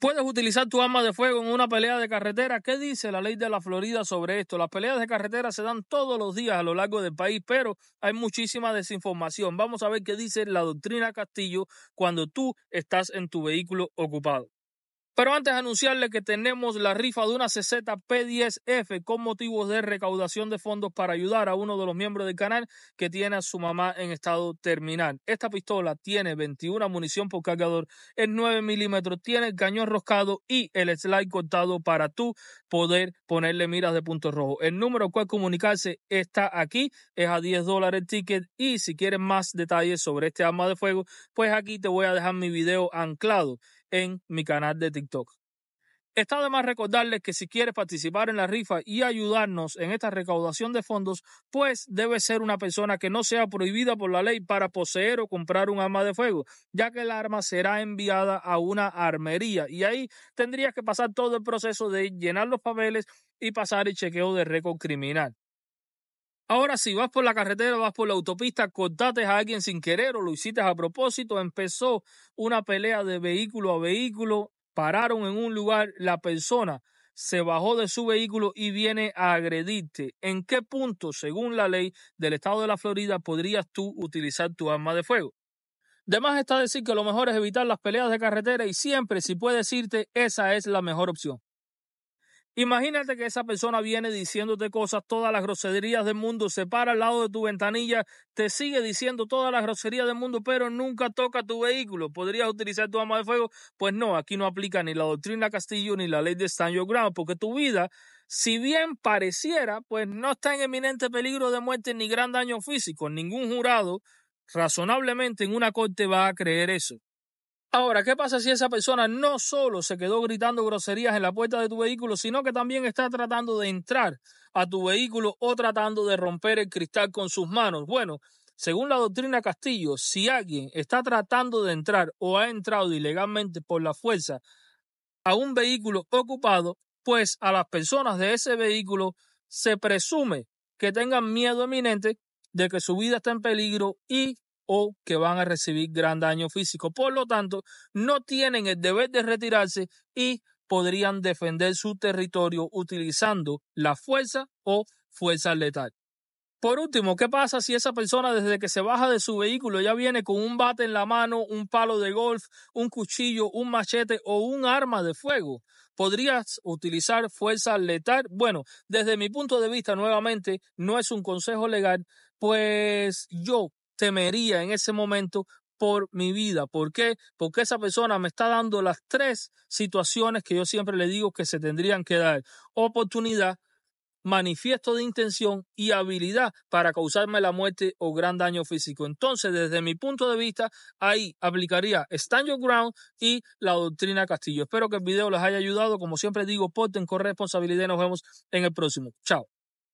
¿Puedes utilizar tu arma de fuego en una pelea de carretera? ¿Qué dice la ley de la Florida sobre esto? Las peleas de carretera se dan todos los días a lo largo del país, pero hay muchísima desinformación. Vamos a ver qué dice la doctrina Castillo cuando tú estás en tu vehículo ocupado. Pero antes de anunciarle que tenemos la rifa de una CZ P10F con motivos de recaudación de fondos para ayudar a uno de los miembros del canal que tiene a su mamá en estado terminal. Esta pistola tiene 21 munición por cargador en 9 milímetros, tiene el cañón roscado y el slide cortado para tú poder ponerle miras de punto rojo. El número al cual comunicarse está aquí, es a 10 dólares el ticket y si quieres más detalles sobre este arma de fuego, pues aquí te voy a dejar mi video anclado en mi canal de TikTok. Está además recordarles que si quieres participar en la rifa y ayudarnos en esta recaudación de fondos, pues debe ser una persona que no sea prohibida por la ley para poseer o comprar un arma de fuego, ya que el arma será enviada a una armería y ahí tendrías que pasar todo el proceso de llenar los papeles y pasar el chequeo de récord criminal. Ahora, si vas por la carretera, vas por la autopista, cortates a alguien sin querer o lo hiciste a propósito, empezó una pelea de vehículo a vehículo, pararon en un lugar, la persona se bajó de su vehículo y viene a agredirte. ¿En qué punto, según la ley del estado de la Florida, podrías tú utilizar tu arma de fuego? De está decir que lo mejor es evitar las peleas de carretera y siempre, si puedes irte, esa es la mejor opción. Imagínate que esa persona viene diciéndote cosas, todas las groserías del mundo, se para al lado de tu ventanilla, te sigue diciendo todas las groserías del mundo, pero nunca toca tu vehículo. ¿Podrías utilizar tu arma de fuego? Pues no, aquí no aplica ni la doctrina Castillo ni la ley de Stand Your porque tu vida, si bien pareciera, pues no está en eminente peligro de muerte ni gran daño físico. Ningún jurado razonablemente en una corte va a creer eso. Ahora, ¿qué pasa si esa persona no solo se quedó gritando groserías en la puerta de tu vehículo, sino que también está tratando de entrar a tu vehículo o tratando de romper el cristal con sus manos? Bueno, según la doctrina Castillo, si alguien está tratando de entrar o ha entrado ilegalmente por la fuerza a un vehículo ocupado, pues a las personas de ese vehículo se presume que tengan miedo eminente de que su vida está en peligro y o que van a recibir gran daño físico. Por lo tanto, no tienen el deber de retirarse y podrían defender su territorio utilizando la fuerza o fuerza letal. Por último, ¿qué pasa si esa persona desde que se baja de su vehículo ya viene con un bate en la mano, un palo de golf, un cuchillo, un machete o un arma de fuego? ¿Podrías utilizar fuerza letal? Bueno, desde mi punto de vista, nuevamente, no es un consejo legal, pues yo temería en ese momento por mi vida. ¿Por qué? Porque esa persona me está dando las tres situaciones que yo siempre le digo que se tendrían que dar. Oportunidad, manifiesto de intención y habilidad para causarme la muerte o gran daño físico. Entonces, desde mi punto de vista, ahí aplicaría Stand Your Ground y la doctrina Castillo. Espero que el video les haya ayudado. Como siempre digo, porten con responsabilidad nos vemos en el próximo. Chao.